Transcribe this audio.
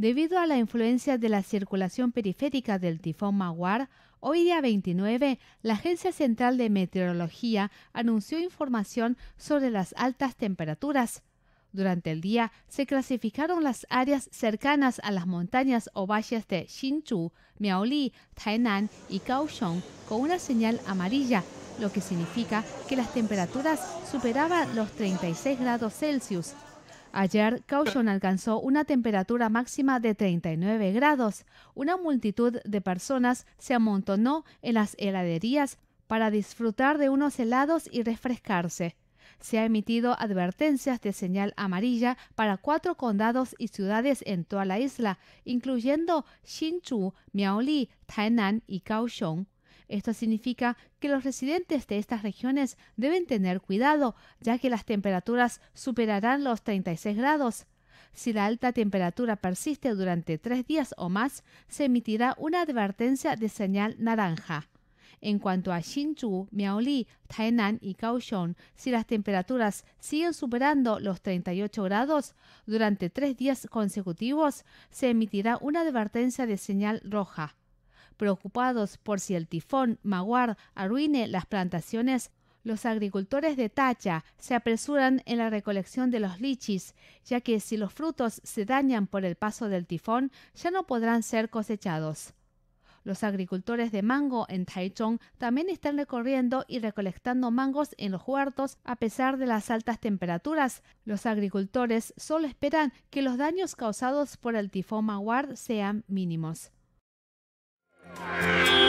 Debido a la influencia de la circulación periférica del tifón Maguar, hoy día 29, la Agencia Central de Meteorología anunció información sobre las altas temperaturas. Durante el día se clasificaron las áreas cercanas a las montañas o valles de Xinchu, Miaoli, Tainan y Kaohsiung con una señal amarilla, lo que significa que las temperaturas superaban los 36 grados Celsius Ayer, Kaohsiung alcanzó una temperatura máxima de 39 grados. Una multitud de personas se amontonó en las heladerías para disfrutar de unos helados y refrescarse. Se ha emitido advertencias de señal amarilla para cuatro condados y ciudades en toda la isla, incluyendo Hsinchu, Miaoli, Tainan y Kaohsiung. Esto significa que los residentes de estas regiones deben tener cuidado, ya que las temperaturas superarán los 36 grados. Si la alta temperatura persiste durante tres días o más, se emitirá una advertencia de señal naranja. En cuanto a Hsinchu, Miaoli, Tainan y Kaohsiung, si las temperaturas siguen superando los 38 grados durante tres días consecutivos, se emitirá una advertencia de señal roja. Preocupados por si el tifón Maguar arruine las plantaciones, los agricultores de Tacha se apresuran en la recolección de los lichis, ya que si los frutos se dañan por el paso del tifón, ya no podrán ser cosechados. Los agricultores de mango en Taichung también están recorriendo y recolectando mangos en los huertos a pesar de las altas temperaturas. Los agricultores solo esperan que los daños causados por el tifón Maguar sean mínimos. Música hum.